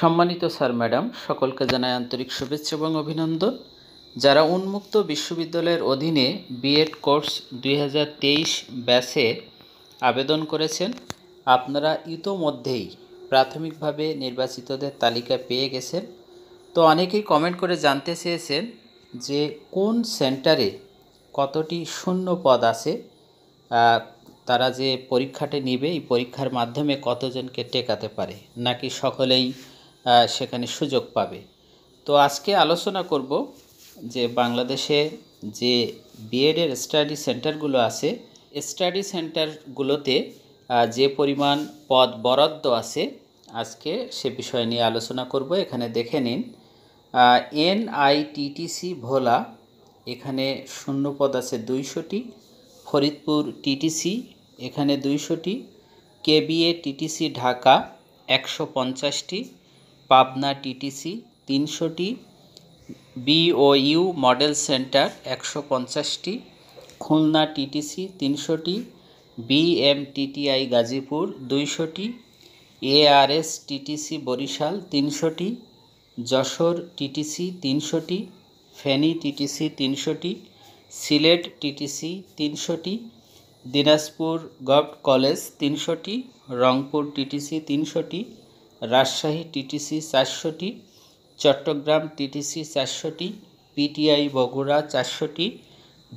সম্মানিত sir madam সকলকে জানাই আন্তরিক শুভেচ্ছা এবং অভিনন্দন যারা উন্মুক্ত বিশ্ববিদ্যালয়ের অধীনে বিএড কোর্স দুই ব্যাচে আবেদন করেছেন আপনারা ইতোমধ্যেই প্রাথমিকভাবে নির্বাচিতদের তালিকা পেয়ে গেছেন তো অনেকেই কমেন্ট করে জানতে চেয়েছেন যে কোন সেন্টারে কতটি শূন্য পদ আছে তারা যে পরীক্ষাটি নেবে এই পরীক্ষার মাধ্যমে কতজনকে টেকাতে পারে নাকি সকলেই সেখানে সুযোগ পাবে তো আজকে আলোচনা করব যে বাংলাদেশে যে বিএডের স্টাডি সেন্টারগুলো আছে স্টাডি সেন্টারগুলোতে যে পরিমাণ পদ বরাদ্দ আছে আজকে সে বিষয় নিয়ে আলোচনা করব এখানে দেখে নিন এনআইটিটিসি ভোলা এখানে শূন্য পদ আছে দুইশোটি ফরিদপুর টিটিসি এখানে দুইশোটি কেবিএ টিটিসি ঢাকা একশো পঞ্চাশটি পাবনা টিটিসি তিনশোটি বিওইউ মডেল সেন্টার একশো পঞ্চাশটি খুলনা টিটিসি তিনশোটি বিএমটিটিআই গাজীপুর দুইশোটি এআরএস টিটিসি বরিশাল তিনশোটি যশোর টিটিসি তিনশোটি ফেনি টিটিসি তিনশোটি সিলেট টিটিসি তিনশোটি দিনাজপুর গভ কলেজ তিনশোটি রংপুর টিটিসি তিনশোটি রাজশাহী টিটিসি চারশোটি চট্টগ্রাম টিটিসি চারশোটি পিটিআই বগুড়া চারশোটি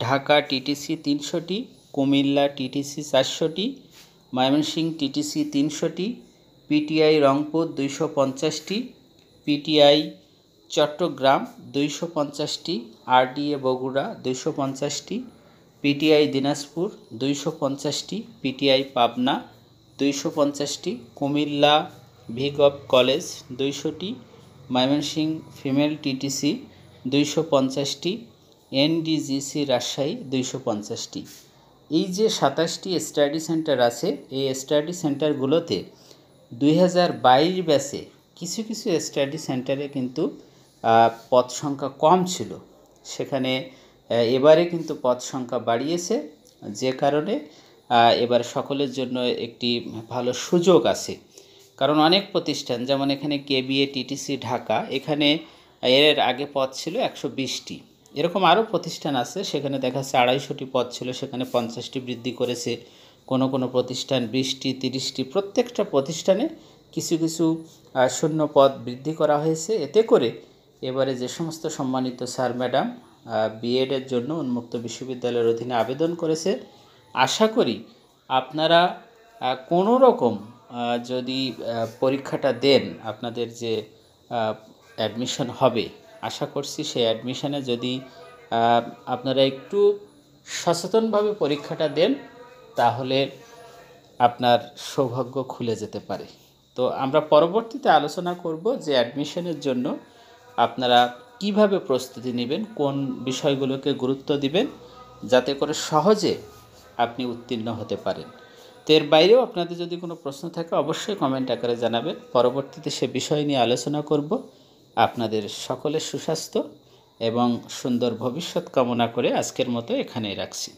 ঢাকা টিটিসি তিনশোটি কুমিল্লা টিটিসি চারশোটি ময়মনসিংহ টিটিসি তিনশোটি পিটিআই রংপুর দুইশো পঞ্চাশটি পিটিআই চট্টগ্রাম দুইশো পঞ্চাশটি আরডিএ বগুড়া দুইশো পঞ্চাশটি পিটিআই দিনাজপুর দুইশো পঞ্চাশটি পিটিআই পাবনা দুইশো পঞ্চাশটি কুমিল্লা ভিগপ কলেজ দুইশোটি ময়মনসিংহ ফিমেল টিটিসি দুইশো পঞ্চাশটি এনডিজিসি রাজশাহী দুইশো পঞ্চাশটি এই যে সাতাশটি স্টাডি সেন্টার আছে এই স্টাডি সেন্টারগুলোতে দুই হাজার বাইশ ব্যাচে কিছু কিছু স্টাডি সেন্টারে কিন্তু পদ সংখ্যা কম ছিল সেখানে এবারে কিন্তু পদ সংখ্যা বাড়িয়েছে যে কারণে এবার সকলের জন্য একটি ভালো সুযোগ আছে কারণ অনেক প্রতিষ্ঠান যেমন এখানে কেবিএ টিটিসি ঢাকা এখানে এর আগে পদ ছিল একশো বিশটি এরকম আরও প্রতিষ্ঠান আছে সেখানে দেখা যাচ্ছে আড়াইশোটি পদ ছিল সেখানে পঞ্চাশটি বৃদ্ধি করেছে কোনো কোনো প্রতিষ্ঠান বিশটি তিরিশটি প্রত্যেকটা প্রতিষ্ঠানে কিছু কিছু শূন্য পদ বৃদ্ধি করা হয়েছে এতে করে এবারে যে সমস্ত সম্মানিত স্যার ম্যাডাম বিএডের জন্য উন্মুক্ত বিশ্ববিদ্যালয়ের অধীনে আবেদন করেছে আশা করি আপনারা কোনো রকম যদি পরীক্ষাটা দেন আপনাদের যে অ্যাডমিশন হবে আশা করছি সেই অ্যাডমিশনে যদি আপনারা একটু সচেতনভাবে পরীক্ষাটা দেন তাহলে আপনার সৌভাগ্য খুলে যেতে পারে তো আমরা পরবর্তীতে আলোচনা করব যে অ্যাডমিশনের জন্য আপনারা কিভাবে প্রস্তুতি নেবেন কোন বিষয়গুলোকে গুরুত্ব দিবেন যাতে করে সহজে আপনি উত্তীর্ণ হতে পারেন এর বাইরেও আপনাদের যদি কোনো প্রশ্ন থাকে অবশ্যই কমেন্ট আকারে জানাবেন পরবর্তীতে সে বিষয় নিয়ে আলোচনা করব আপনাদের সকলের সুস্বাস্থ্য এবং সুন্দর ভবিষ্যৎ কামনা করে আজকের মতো এখানেই রাখছি